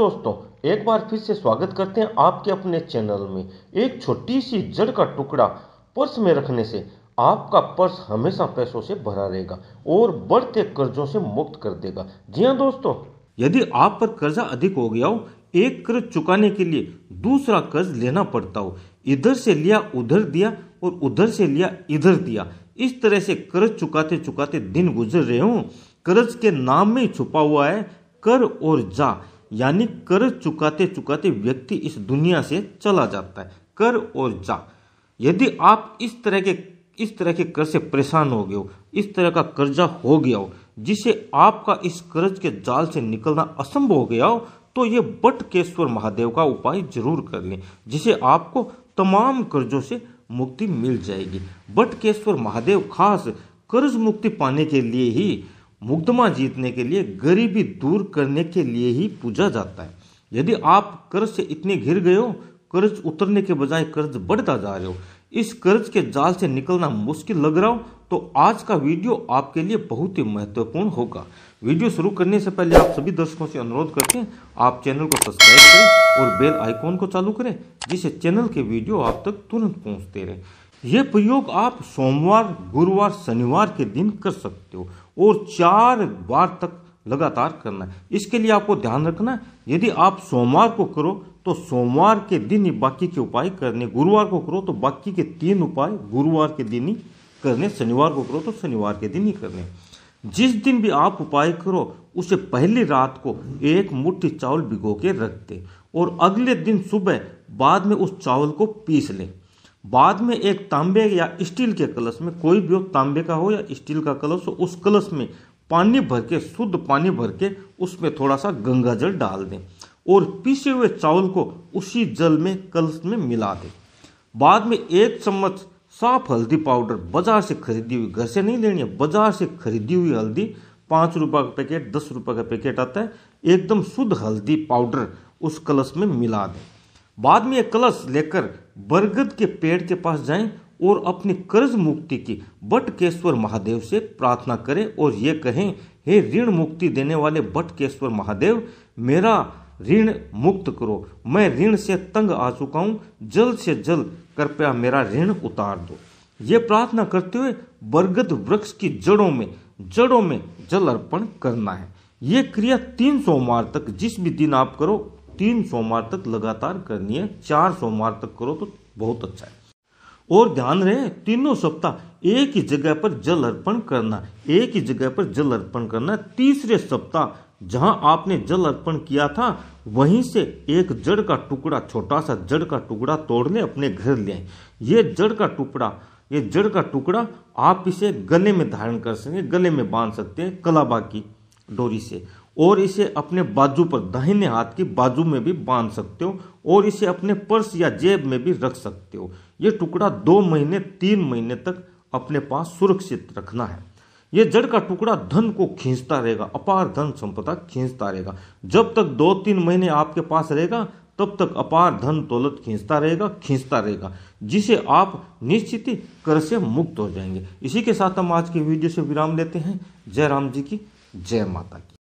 दोस्तों एक बार फिर से स्वागत करते हैं आपके अपने चैनल में एक छोटी सी जड़ का टुकड़ा पर्स में रखने से आपका पर्स हमेशा पैसों से भरा रहेगा और बढ़ते कर्जों से मुक्त कर देगा जी हाँ दोस्तों यदि आप पर कर्जा अधिक हो गया हो एक कर्ज चुकाने के लिए दूसरा कर्ज लेना पड़ता हो इधर से लिया उधर दिया और उधर से लिया इधर दिया इस तरह से कर्ज चुकाते चुकाते दिन गुजर रहे हो कर्ज के नाम में छुपा हुआ है कर और जा यानी कर चुकाते चुकाते व्यक्ति इस दुनिया से चला जाता है कर और जा यदि आप इस तरह के इस तरह के कर से परेशान हो गए हो इस तरह का कर्जा हो गया हो जिसे आपका इस कर्ज के जाल से निकलना असंभव हो गया हो तो ये बटकेश्वर महादेव का उपाय जरूर कर लें जिसे आपको तमाम कर्जों से मुक्ति मिल जाएगी बटकेश्वर महादेव खास कर्ज मुक्ति पाने के लिए ही मुकदमा जीतने के लिए गरीबी दूर करने के लिए ही पूजा जाता है यदि आप कर्ज से इतने घिर गए हो कर्ज उतरने के बजाय कर्ज बढ़ता जा रहे हो इस कर्ज के जाल से निकलना मुश्किल लग रहा हो तो आज का वीडियो आपके लिए बहुत ही महत्वपूर्ण होगा वीडियो शुरू करने से पहले आप सभी दर्शकों से अनुरोध करते हैं आप चैनल को सब्सक्राइब करें और बेल आइकॉन को चालू करें जिससे चैनल के वीडियो आप तक तुरंत पहुंचते रहे ये प्रयोग आप सोमवार गुरुवार शनिवार के दिन कर सकते हो और चार बार तक लगातार करना है इसके लिए आपको ध्यान रखना है यदि आप सोमवार को करो तो सोमवार के दिन ही बाकी के उपाय करने गुरुवार को करो तो बाकी के तीन उपाय गुरुवार के दिन ही करने शनिवार को करो तो शनिवार के दिन ही करने जिस दिन भी आप उपाय करो उसे पहली रात को एक मुट्ठी चावल भिगो के रख दें और अगले दिन सुबह बाद में उस चावल को पीस लें बाद में एक तांबे या स्टील के कलश में कोई भी हो तांबे का हो या स्टील का कलश हो उस कलश में पानी भर के शुद्ध पानी भर के उसमें थोड़ा सा गंगा जल डाल दें और पीसे हुए चावल को उसी जल में कलश में मिला दें बाद में एक चम्मच साफ हल्दी पाउडर बाजार से खरीदी हुई घर से नहीं लेनी है बाजार से खरीदी हुई हल्दी पाँच रुपये का पैकेट दस रुपये का पैकेट आता है एकदम शुद्ध हल्दी पाउडर उस कलश में मिला दें बाद में एक कलश लेकर बरगद के पेड़ के पास जाएं और अपनी कर्ज मुक्ति की बटकेश्वर महादेव से प्रार्थना करें और ये कहें हे ऋण मुक्ति देने वाले बटकेश्वर महादेव मेरा ऋण मुक्त करो मैं ऋण से तंग आ चुका हूँ जल्द से जल्द कृपया मेरा ऋण उतार दो ये प्रार्थना करते हुए बरगद वृक्ष की जड़ों में जड़ों में जल अर्पण करना है ये क्रिया तीन सोमवार तक जिस भी दिन आप करो तीन सोमवार तक लगातार करनी है चार सोमवार तक करो तो बहुत अच्छा है और ध्यान रहे तीनों सप्ताह एक ही जगह पर जल अर्पण करना एक ही जगह पर जल अर्पण करना तीसरे सप्ताह जहां आपने जल अर्पण किया था वहीं से एक जड़ का टुकड़ा छोटा सा जड़ का टुकड़ा तोड़ने अपने घर ले आए ये जड़ का टुकड़ा ये जड़ का टुकड़ा आप इसे गले में धारण कर सकें गले में बांध सकते हैं कलाबा की डोरी से और इसे अपने बाजू पर दाहिने हाथ की बाजू में भी बांध सकते हो और इसे अपने पर्स या जेब में भी रख सकते हो ये टुकड़ा दो महीने तीन महीने तक अपने पास सुरक्षित रखना है ये जड़ का टुकड़ा धन को खींचता रहेगा अपार धन संपदा खींचता रहेगा जब तक दो तीन महीने आपके पास रहेगा तब तक अपार धन दौलत खींचता रहेगा खींचता रहेगा जिसे आप निश्चित कर से मुक्त हो जाएंगे इसी के साथ हम आज की वीडियो से विराम लेते हैं जय राम जी की जय माता की